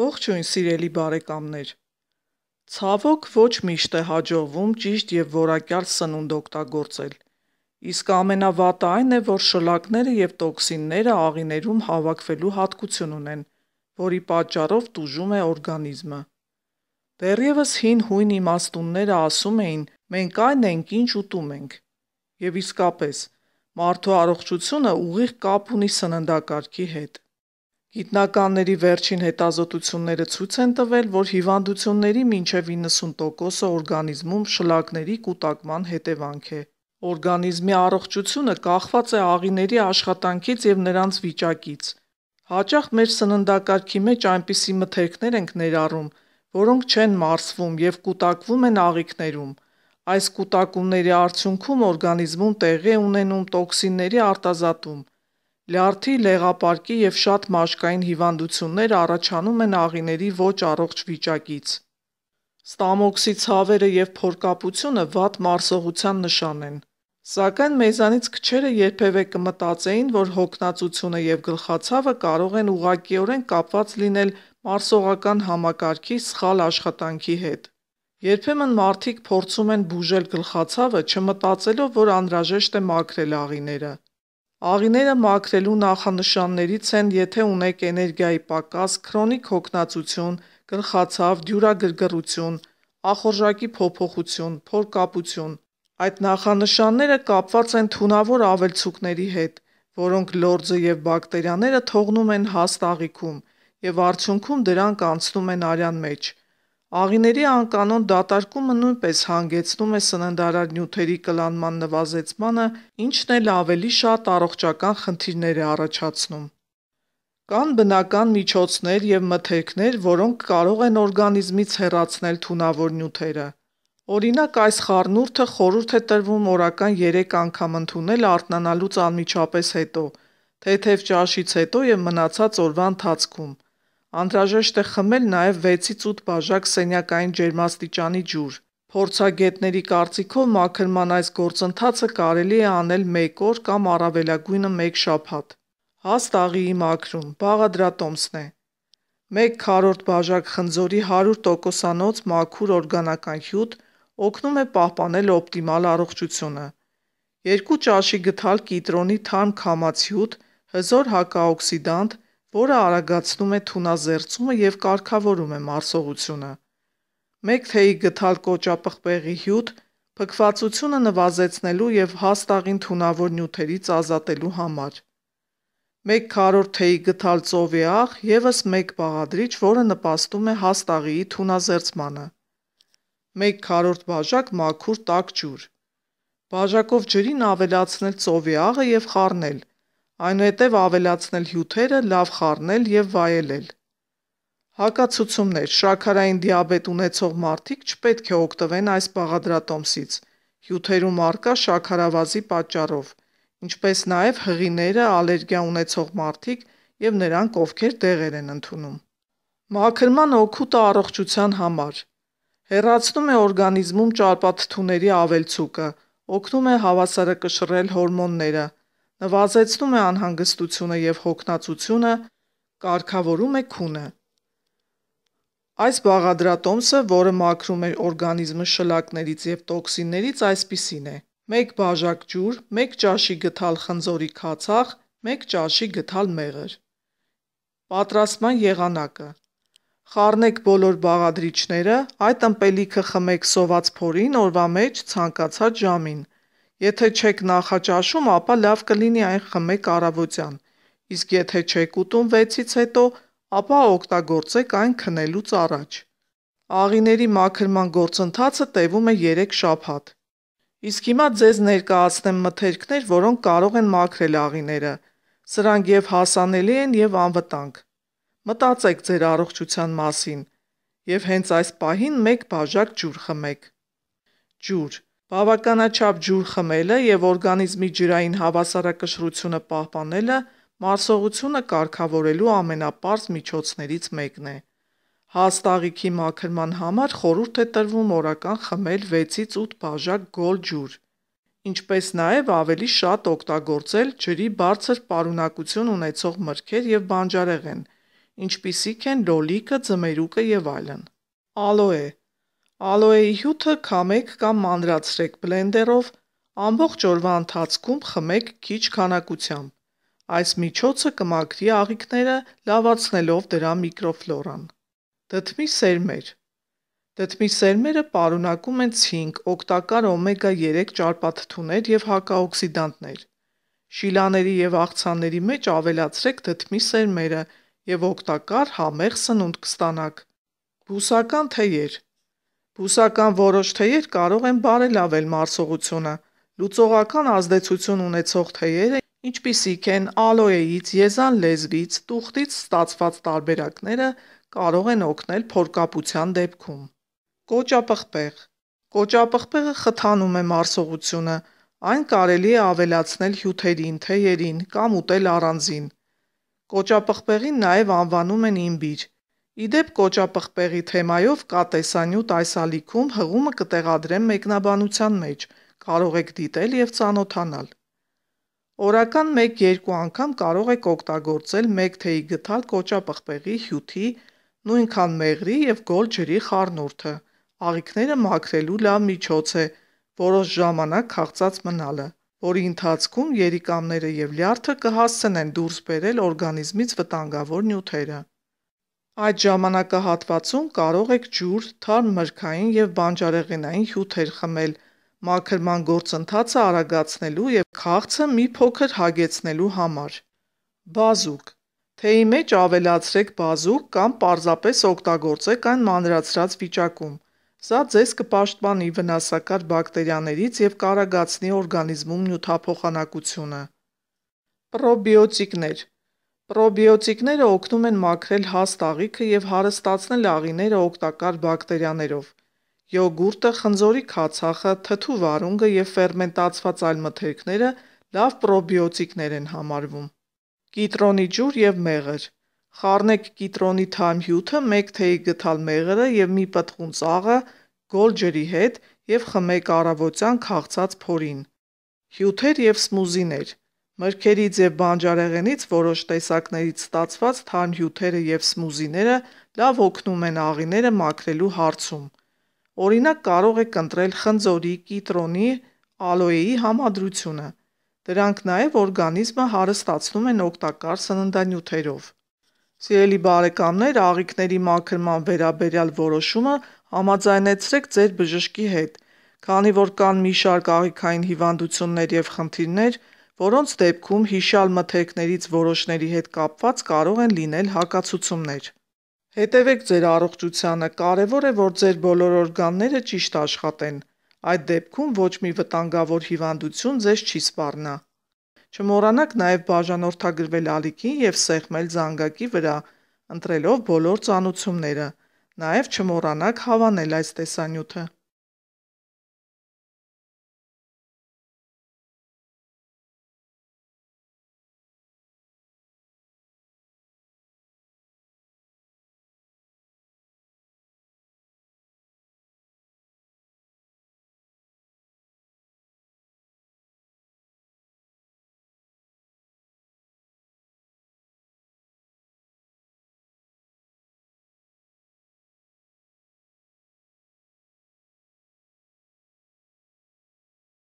Ողջույն, սիրելի բարեկամներ։ Ցավոք ոչ միշտ է հաջողվում ճիշտ եւ որակյալ սնունդ օգտագործել։ Իսկ ամենավատը այն է, որ շլակները եւ տոքսինները աղիներում հավաքվելու հատկություն ունեն, որի պատճառով տուժում է օրգանիզմը։ Դեռևս հին հույն իմաստունները ասում էին. մենք այն ենք, ինչ ուտում ենք։ Եվ իսկապես, մարդու առողջությունը ուղիղ կապ ունի սննդակարգի հետ։ Գիտնականների վերջին հետազոտությունները ցույց են տվել, որ հիվանդությունների մինչև 90%-ը օրգանիզմում շլակների կուտակման հետևանք է։ Օրգանիզմի առողջությունը կախված է աղիների աշխատանքից եւ նրանց վիճակից։ Հաճախ մեր սննդակարգի մեջ այնպիսի մթերքներ ենք ներառում, որոնք չեն մարսվում եւ կուտակվում են աղիքներում։ Այս կուտակումների արդյունքում օրգանիզմում տեղի ունենում տոքսինների արտազատում, Լյարդի, լեղապարկի եւ շատ մաշկային հիվանդություններ առաջանում են աղիների ոչ առողջ վիճակից։ Ստամոքսի ցավերը եւ փորկապությունը վատ մարսողության նշան են։ Սակայն մեզանից քչերը երբևէ կմտածեին, որ հոգնածությունը եւ գլխացավը կարող են ուղղակիորեն կապված լինել մարսողական համակարգի սխալ աշխատանքի հետ։ Երբեմն մարդիկ փորձում են բուժել գլխացավը, չմտածելով, որ անհրաժեշտ է մաքրել աղիները։ Աղիները մաքրելու նախանշաններից են, եթե ունեք էներգիայի պակաս, քրոնիկ հոգնածություն, գլխացավ, դյուրագրգռություն, ախորժակի փոփոխություն, փորկապություն։ Այդ նախանշանները կապված են թունավոր ավելցուկների հետ, որոնք լորձը եւ բակտերիաները թողնում են հաստ աղիքում եւ արդյունքում դրանք անցնում են արյան մեջ։ Աղիների անկանոն դատարկումը նույնպես հանգեցնում է սննդարար նյութերի կլանման նվազեցմանը, ինչն էլ ավելի շատ առողջական խնդիրներ է առաջացնում։ Կան բնական միջոցներ եւ մթերքներ, որոնք կարող են օրգանիզմից հեռացնել թունավոր նյութերը։ Օրինակ, այս խառնուրդը խորուրդ է տրվում օրական 3 անգամ ընդունել արթնանալուց անմիջապես հետո, թեթև ճաշից հետո եւ մնացած օրվա ընթացքում։ Անդրաժեշտ է խմել նաև 6-ից 8 բաժակ սենյակային ջերմաստիճանի ջուր։ Փորձագետների կարծիքով մաքրման այս գործընթացը կարելի է անել 1 օր կամ առավելագույնը 1 շաբաթ։ Հաստ աղիի մաքրում բաղադրատոմսն է։ 1 քառորդ բաժակ խնձորի 100%-անոց մաքուր օրգանական հյութ օգնում է պահպանել օպտիմալ առողջությունը։ 2 ճաշի գթալ կիտրոնի թարմ քամած հյութ, հզոր հակաօքսիդանտ, որը արագացնում է թունազերծումը եւ կարգավորում է մարսողությունը։ Մեկ թեյի գթալ կոճապղպեղի հյութ փքվածությունը նվազեցնելու եւ հաստաղին թունավոր նյութերից ազատելու համար։ Մեկ քառորդ թեյի գթալ ծովի աղ եւս մեկ բաղադրիչ, որը նպաստում է հաստաղի թունազերծմանը։ Մեկ քառորդ բաժակ մաքուր տաք ջուր։ Բաժակով ջրին ավելացնել ծովի աղը եւ խառնել – այնուհետև ավելացնել հյութերը, լավ խառնել եւ վայելել։ Հակացուցումներ. շաքարային դիաբետ ունեցող մարդիկ չպետք է օգտվեն այս բաղադրատոմսից, հյութերում արկա շաքարավազի պատճառով, ինչպես նաև հղիները, ալերգիա ունեցող մարդիկ եւ նրանք, ովքեր դեղեր են ընդունում։ Մաքրման օգուտը առողջության համար հեռացնում է օրգանիզմում ճարպաթթուների ավելցուկը, օգնում է հավասարակշռել հորմոնները, նվազեցնում է անհանգստությունը եւ հոգնածությունը, կարգավորում է քունը։ Այս բաղադրատոմսը, որը մաքրում է օրգանիզմը շլակներից եւ տոքսիններից, այսպիսին է. 1 բաժակ ջուր, 1 ճաշի գթալ խնձորի քացախ, 1 ճաշի գթալ մեղր։ Պատրաստման եղանակը. Խառնեք բոլոր բաղադրիչները, այդ ըմպելիքը խմեք սոված փորին օրվա մեջ ցանկացած ժամին 1 Եթե չեք նախաճաշում, ապա լավ կլինի այն խմեք առավոտյան։ Իսկ եթե չեք ուտում 6-ից հետո, ապա օգտագործեք այն քնելուց առաջ։ Աղիների մաքրման գործընթացը տևում է 3 շաբաթ։ Իսկ հիմա ձեզ ներկայացնեմ մթերքներ, որոնք կարող են մաքրել աղիները։ Սրանք եւ հասանելի են եւ անվտանգ։ Մտածեք ձեր առողջության մասին եւ հենց այս պահին մեկ բաժակ ջուր խմեք։ Ջուր Բավականաչափ ջուր խմելը եւ օրգանիզմի ջրային հավասարակշռությունը պահպանելը մարսողությունը կարգավորելու ամենապարզ միջոցներից մեկն է։ Հաստ աղիքի մաքրման համար խորհուրդ է տրվում օրական խմել 6-ից 8 բաժակ գոլ ջուր, ինչպես նաև ավելի շատ օգտագործել ջրի բարձր պարունակություն ունեցող մրգեր եւ բանջարեղեն, ինչպիսիք են լոլիկը, ձմերուկը եւ այլն։ Ալոե Ալոեի հյութը քամեք կամ մանրացրեք բլենդերով, ամբողջ օրվա ընթացքում խմեք քիչ քանակությամբ։ Այս միջոցը կմաքրի աղիքները, լավացնելով դրա միկրոֆլորան։ Դդմի սերմեր Դդմի սերմերը պարունակում են ցինկ, օգտակար օմեգա-3 ճարպաթթուներ եւ հակաօքսիդանտներ։ Շիլաների եւ աղցանների մեջ ավելացրեք դդմի սերմերը եւ օգտակար համեղ սնունդ կստանաք։ Բուսական թեյեր Բուսական որոշ թեյեր կարող են բարելավել մարսողությունը։ Լուծողական ազդեցություն ունեցող թեյերը, ինչպիսիք են ալոեից, եզան լեզվից, տուխտից ստացված տարբերակները, կարող են օգնել փորկապության դեպքում։ Կոճապղպեղ Կոճապղպեղը խթանում է մարսողությունը, այն կարելի է ավելացնել հյութերին, թեյերին կամ ուտել առանձին։ Կոճապղպեղին նաև անվանում են իմբիր, Իդեպ կոճապղպեղի թեմայով կա տեսանյութ այս ալիքում հղումը կտեղադրեմ մեկնաբանության մեջ, կարող եք դիտել եւ ծանոթանալ։ Օրական 1-2 անգամ կարող եք օգտագործել 1 թեյի գթալ կոճապղպեղի հյութի, նույնքան մեղրի եւ գոլ ջրի խառնուրդը։ Աղիքները մաքրելու լավ միջոց է որոշ ժամանակ քաղցած մնալը, որի ընթացքում երիկամները եւ լյարդը կհասցնեն դուրս բերել օրգանիզմից վտանգավոր նյութերը։ Այդ ժամանակահատվածում կարող եք ջուր, թարմ մրգային և բանջարեղենային հյութեր խմել, մաքրման գործընթացը արագացնելու և քաղցը մի փոքր հագեցնելու համար։ Բազուկ Թեյի մեջ ավելացրեք բազուկ կամ պարզապես օգտագործեք այն մանրացրած վիճակում։ Սա ձեզ կպաշտպանի վնասակար բակտերիաներից և կարագացնի օրգանիզմում նյութափոխանակությունը։ Պրոբիոտիկներ Պրոբիոտիկները օգնում են մաքրել հաստ աղիքը եւ հարստացնել աղիները օգտակար բակտերիաներով։ Յոգուրտը, խնձորի քացախը, թթու վարունգը եւ ֆերմենտացված այլ մթերքները լավ պրոբիոտիկներ են համարվում։ Կիտրոնի ջուր եւ մեղր։ Խառնեք կիտրոնի թայմ հյութը 1 թեյի գթալ մեղրը եւ մի պտղուն ծաղը գոլ ջրի հետ եւ խմեք առավոտյան քաղցած փորին։ Հյութեր եւ սմուզիներ Մրգերից եւ բանջարեղենից որոշ տեսակներից ստացված թարմ հյութերը եւ սմուզիները լավ օգնում են աղիները մաքրելու հարցում։ Օրինակ կարող եք ընտրել խնձորի, կիտրոնի, ալոեի համադրությունը։ Դրանք նաև օրգանիզմը հարստացնում են օգտակար սննդանյութերով։ Սիրելի բարեկամներ, աղիքների մաքրման վերաբերյալ որոշումը համաձայնեցրեք ձեր բժշկի հետ, քանի որ կան մի շարք աղիքային հիվանդություններ եւ խնդիրներ, որոնց դեպքում հիշալ մթերքներից որոշների հետ կապված կարող են լինել հակացուցումներ։ Հետևեք ձեր առողջությանը, կարևոր է, որ ձեր բոլոր օրգանները ճիշտ աշխատեն։ Այդ դեպքում ոչ մի վտանգավոր հիվանդություն ձեզ չի սպառնա։ Չմոռանաք նաև բաժանորդագրվել ալիքին եւ սեղմել զանգակի վրա, ընտրելով բոլոր ծանուցումները։ Նաև չմոռանաք հավանել այս տեսանյութը։